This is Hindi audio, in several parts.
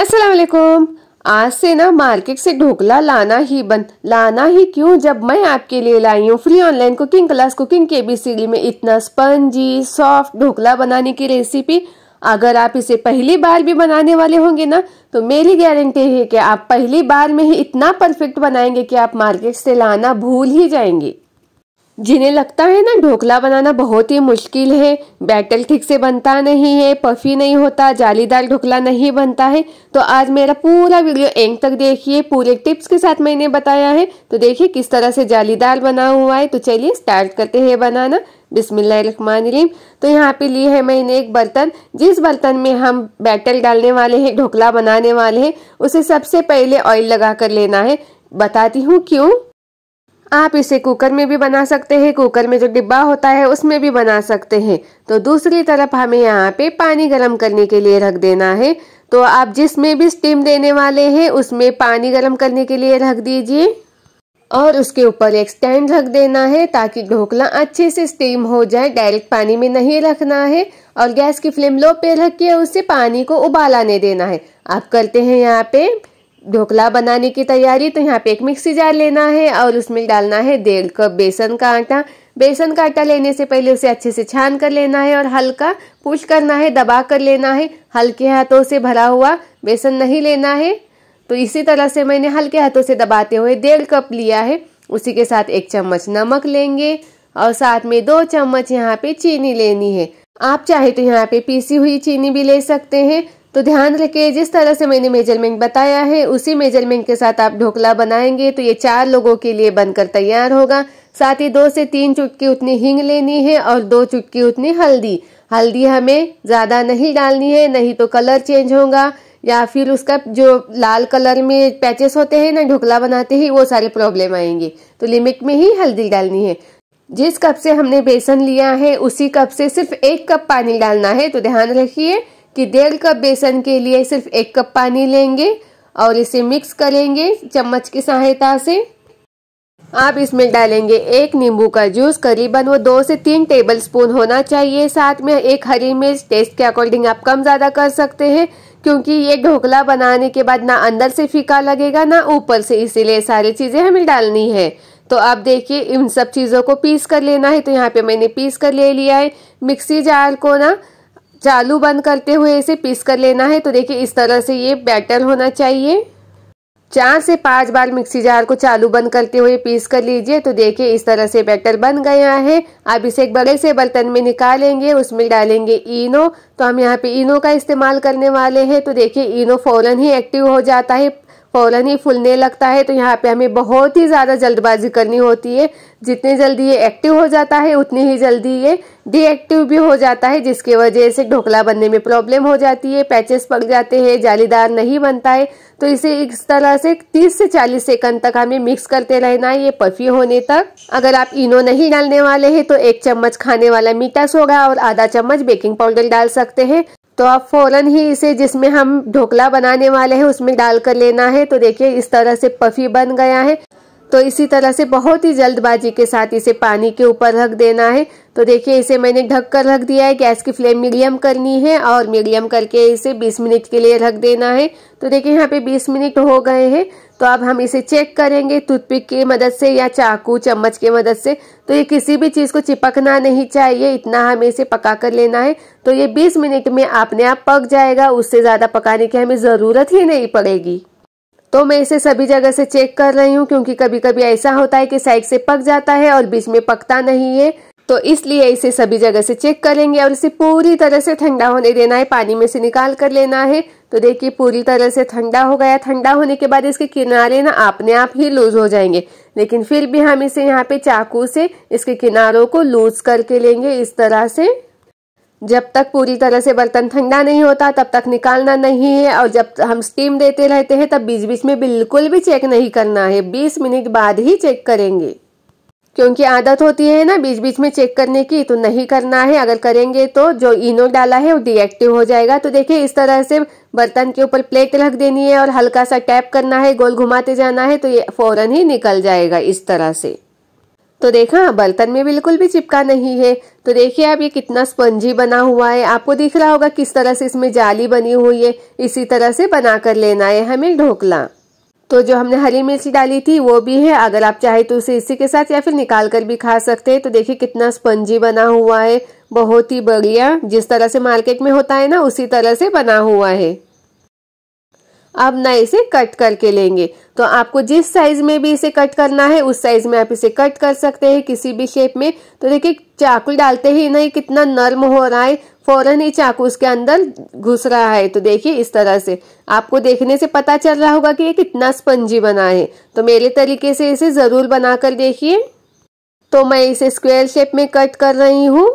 अस्सलाम वालेकुम आज से ना मार्केट से ढोकला लाना ही बंद लाना ही क्यों जब मैं आपके लिए लाई हूँ free online cooking class cooking के डी में इतना स्पंजी सॉफ्ट ढोकला बनाने की रेसिपी अगर आप इसे पहली बार भी बनाने वाले होंगे ना तो मेरी गारंटी है कि आप पहली बार में ही इतना परफेक्ट बनाएंगे कि आप मार्केट से लाना भूल ही जाएंगे जिन्हें लगता है ना ढोकला बनाना बहुत ही मुश्किल है बैटर ठीक से बनता नहीं है पफी नहीं होता जालीदार ढोकला नहीं बनता है तो आज मेरा पूरा वीडियो एंड तक देखिए पूरे टिप्स के साथ मैंने बताया है तो देखिए किस तरह से जालीदार बना हुआ है तो चलिए स्टार्ट करते हैं बनाना बिस्मिल्लाम तो यहाँ पे लिए है मैंने एक बर्तन जिस बर्तन में हम बैटर डालने वाले हैं ढोकला बनाने वाले हैं उसे सबसे पहले ऑयल लगा कर लेना है बताती हूँ क्यों आप इसे कुकर में भी बना सकते हैं कुकर में जो डिब्बा होता है उसमें भी बना सकते हैं तो दूसरी तरफ हमें यहाँ पे पानी गर्म करने के लिए रख देना है तो आप जिसमें भी स्टीम देने वाले हैं उसमें पानी गर्म करने के लिए रख दीजिए और उसके ऊपर एक स्टैंड रख देना है ताकि ढोकला अच्छे से स्टीम हो जाए डायरेक्ट पानी में नहीं रखना है और गैस की फ्लेम लो पे रख के उसे पानी को उबाल देना है आप करते हैं यहाँ पे ढोकला बनाने की तैयारी तो यहाँ पे एक मिक्सी जार लेना है और उसमें डालना है डेढ़ कप बेसन का आटा बेसन का आटा लेने से पहले उसे अच्छे से छान कर लेना है और हल्का पुश करना है दबा कर लेना है हल्के हाथों से भरा हुआ बेसन नहीं लेना है तो इसी तरह से मैंने हल्के हाथों से दबाते हुए डेढ़ कप लिया है उसी के साथ एक चम्मच नमक लेंगे और साथ में दो चम्मच यहाँ पे चीनी लेनी है आप चाहे तो यहाँ पे पीसी हुई चीनी भी ले सकते हैं तो ध्यान रखिए जिस तरह से मैंने मेजरमेंट बताया है उसी मेजरमेंट के साथ आप ढोकला बनाएंगे तो ये चार लोगों के लिए बनकर तैयार होगा साथ ही दो से तीन चुटकी उतनी हींग लेनी है और दो चुटकी उतनी हल्दी हल्दी हमें ज़्यादा नहीं डालनी है नहीं तो कलर चेंज होगा या फिर उसका जो लाल कलर में पैचेस होते हैं ना ढोकला बनाते ही वो सारे प्रॉब्लम आएंगे तो लिमिट में ही हल्दी डालनी है जिस कप से हमने बेसन लिया है उसी कप से सिर्फ एक कप पानी डालना है तो ध्यान रखिए कि डेढ़ कप बेसन के लिए सिर्फ एक कप पानी लेंगे और इसे मिक्स करेंगे चम्मच की सहायता से आप इसमें डालेंगे एक नींबू का जूस करीबन वो दो से तीन टेबल स्पून होना चाहिए साथ में एक हरी मिर्च टेस्ट के अकॉर्डिंग आप कम ज़्यादा कर सकते हैं क्योंकि ये ढोकला बनाने के बाद ना अंदर से फीका लगेगा ना ऊपर से इसीलिए सारी चीज़ें हमें डालनी है तो आप देखिए इन सब चीज़ों को पीस कर लेना है तो यहाँ पे मैंने पीस कर ले लिया है मिक्सी जार को ना चालू बंद करते हुए इसे पीस कर लेना है तो देखिए इस तरह से ये बैटर होना चाहिए चार से पांच बार मिक्सी जार को चालू बंद करते हुए पीस कर लीजिए तो देखिए इस तरह से बैटर बन गया है अब इसे एक बड़े से बर्तन में निकालेंगे उसमें डालेंगे इनो तो हम यहाँ पे इनो का इस्तेमाल करने वाले हैं तो देखिए इनो फौरन ही एक्टिव हो जाता है पोलन ही फूलने लगता है तो यहाँ पे हमें बहुत ही ज़्यादा जल्दबाजी करनी होती है जितने जल्दी ये एक्टिव हो जाता है उतनी ही जल्दी ये डीएक्टिव भी हो जाता है जिसकी वजह से ढोकला बनने में प्रॉब्लम हो जाती है पैचेस पक जाते हैं जालीदार नहीं बनता है तो इसे इस तरह से 30 से 40 सेकंड तक हमें मिक्स करते रहना है ये पफी होने तक अगर आप इनो नहीं डालने वाले हैं तो एक चम्मच खाने वाला मीठा सोगा और आधा चम्मच बेकिंग पाउडर डाल सकते हैं तो आप फौरन ही इसे जिसमें हम ढोकला बनाने वाले हैं उसमें डाल कर लेना है तो देखिए इस तरह से पफी बन गया है तो इसी तरह से बहुत ही जल्दबाजी के साथ इसे पानी के ऊपर रख देना है तो देखिए इसे मैंने ढक कर रख दिया है गैस की फ्लेम मीडियम करनी है और मीडियम करके इसे 20 मिनट के लिए रख देना है तो देखिए यहाँ पे 20 मिनट हो गए हैं तो अब हम इसे चेक करेंगे टूथपिक की मदद से या चाकू चम्मच की मदद से तो ये किसी भी चीज़ को चिपकना नहीं चाहिए इतना हमें इसे पका कर लेना है तो ये बीस मिनट में अपने आप पक जाएगा उससे ज़्यादा पकाने की हमें ज़रूरत ही नहीं पड़ेगी तो मैं इसे सभी जगह से चेक कर रही हूँ क्योंकि कभी कभी ऐसा होता है कि साइड से पक जाता है और बीच में पकता नहीं है तो इसलिए इसे सभी जगह से चेक करेंगे और इसे पूरी तरह से ठंडा होने देना है पानी में से निकाल कर लेना है तो देखिए पूरी तरह से ठंडा हो गया ठंडा होने के बाद इसके किनारे ना अपने आप ही लूज हो जाएंगे लेकिन फिर भी हम इसे यहाँ पे चाकू से इसके किनारों को लूज करके लेंगे इस तरह से जब तक पूरी तरह से बर्तन ठंडा नहीं होता तब तक निकालना नहीं है और जब हम स्टीम देते रहते हैं तब बीच बीच में बिल्कुल भी चेक नहीं करना है बीस मिनट बाद ही चेक करेंगे क्योंकि आदत होती है ना बीच बीच में चेक करने की तो नहीं करना है अगर करेंगे तो जो इनो डाला है वो डिएक्टिव हो जाएगा तो देखिए इस तरह से बर्तन के ऊपर प्लेट रख देनी है और हल्का सा टैप करना है गोल घुमाते जाना है तो ये फौरन ही निकल जाएगा इस तरह से तो देखा बर्तन में बिल्कुल भी चिपका नहीं है तो देखिए आप ये कितना स्पंजी बना हुआ है आपको दिख रहा होगा किस तरह से इसमें जाली बनी हुई है इसी तरह से बना कर लेना है हमें ढोकला तो जो हमने हरी मिर्च डाली थी वो भी है अगर आप चाहे तो उसे इसी के साथ या फिर निकाल कर भी खा सकते हैं तो देखिए कितना स्पंजी बना हुआ है बहुत ही बढ़िया जिस तरह से मार्केट में होता है ना उसी तरह से बना हुआ है अब ना इसे कट करके लेंगे तो आपको जिस साइज में भी इसे कट करना है उस साइज में आप इसे कट कर सकते हैं किसी भी शेप में तो देखिए चाकू डालते ही नहीं कितना नर्म हो रहा है फौरन ही चाकू उसके अंदर घुस रहा है तो देखिए इस तरह से आपको देखने से पता चल रहा होगा कि ये कितना स्पंजी बना है तो मेरे तरीके से इसे ज़रूर बनाकर देखिए तो मैं इसे स्क्वेयर शेप में कट कर रही हूँ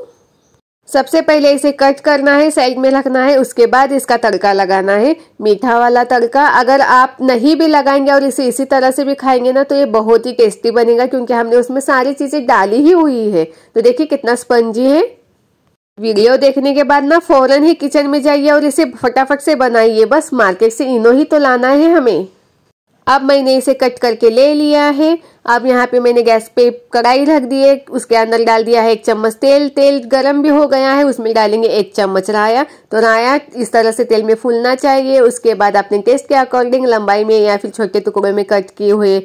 सबसे पहले इसे कट करना है साइड में रखना है उसके बाद इसका तड़का लगाना है मीठा वाला तड़का अगर आप नहीं भी लगाएंगे और इसे इसी तरह से भी खाएंगे ना तो ये बहुत ही टेस्टी बनेगा क्योंकि हमने उसमें सारी चीज़ें डाली ही हुई है तो देखिए कितना स्पंजी है वीडियो देखने के बाद ना फौरन ही किचन में जाइए और इसे फटाफट से बनाइए बस मार्केट से इनो ही तो लाना है हमें अब मैंने इसे कट करके ले लिया है अब यहाँ पे मैंने गैस पे कढ़ाई रख दी है उसके अंदर डाल दिया है एक चम्मच तेल तेल गरम भी हो गया है उसमें डालेंगे एक चम्मच राया तो राया इस तरह से तेल में फूलना चाहिए उसके बाद अपने टेस्ट के अकॉर्डिंग लंबाई में या फिर छोटे टुकड़े में कट किए हुए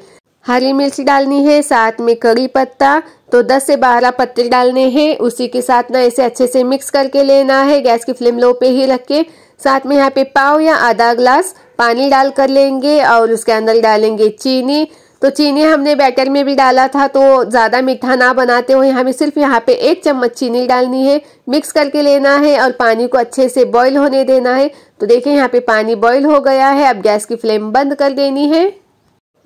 हरी मिर्च डालनी है साथ में कड़ी पत्ता तो 10 से 12 पत्ते डालने हैं उसी के साथ ना इसे अच्छे से मिक्स करके लेना है गैस की फ्लेम लो पे ही रख के साथ में यहाँ पे पाव या आधा ग्लास पानी डाल कर लेंगे और उसके अंदर डालेंगे चीनी तो चीनी हमने बैटर में भी डाला था तो ज़्यादा मीठा ना बनाते हुए हमें सिर्फ यहाँ पे एक चम्मच चीनी डालनी है मिक्स करके लेना है और पानी को अच्छे से बॉईल होने देना है तो देखिए यहाँ पे पानी बॉईल हो गया है अब गैस की फ्लेम बंद कर देनी है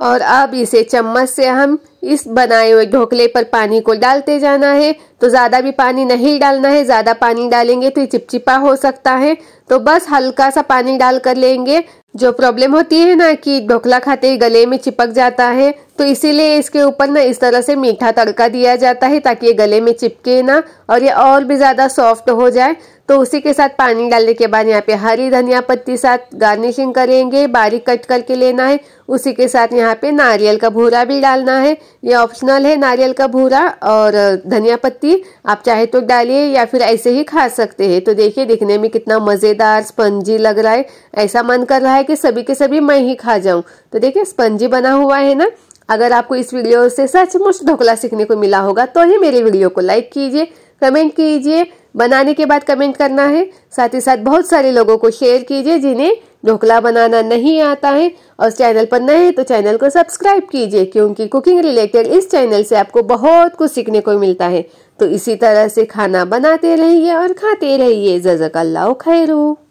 और अब इसे चम्मच से हम इस बनाए हुए ढोकले पर पानी को डालते जाना है तो ज़्यादा भी पानी नहीं डालना है ज़्यादा पानी डालेंगे तो ये चिपचिपा हो सकता है तो बस हल्का सा पानी डाल कर लेंगे जो प्रॉब्लम होती है ना कि ढोकला खाते ही गले में चिपक जाता है तो इसीलिए इसके ऊपर ना इस तरह से मीठा तड़का दिया जाता है ताकि ये गले में चिपके ना और ये और भी ज़्यादा सॉफ्ट हो जाए तो उसी के साथ पानी डालने के बाद यहाँ पे हरी धनिया पत्ती साथ गार्निशिंग करेंगे बारीक कट करके लेना है उसी के साथ यहाँ पे नारियल का भूरा भी डालना है ये ऑप्शनल है नारियल का भूरा और धनिया पत्ती आप चाहे तो डालिए या फिर ऐसे ही खा सकते हैं तो देखिए दिखने में कितना मज़ेदार स्पंजी लग रहा है ऐसा मन कर रहा है कि सभी के सभी मैं ही खा जाऊँ तो देखिए स्पंजी बना हुआ है ना अगर आपको इस वीडियो से सचमुच ढोकला सीखने को मिला होगा तो ही मेरे वीडियो को लाइक कीजिए कमेंट कीजिए बनाने के बाद कमेंट करना है साथ ही साथ बहुत सारे लोगों को शेयर कीजिए जिन्हें ढोकला बनाना नहीं आता है और चैनल पर नए तो चैनल को सब्सक्राइब कीजिए क्योंकि कुकिंग रिलेटेड इस चैनल से आपको बहुत कुछ सीखने को मिलता है तो इसी तरह से खाना बनाते रहिए और खाते रहिए जजक अल्लाह खैरू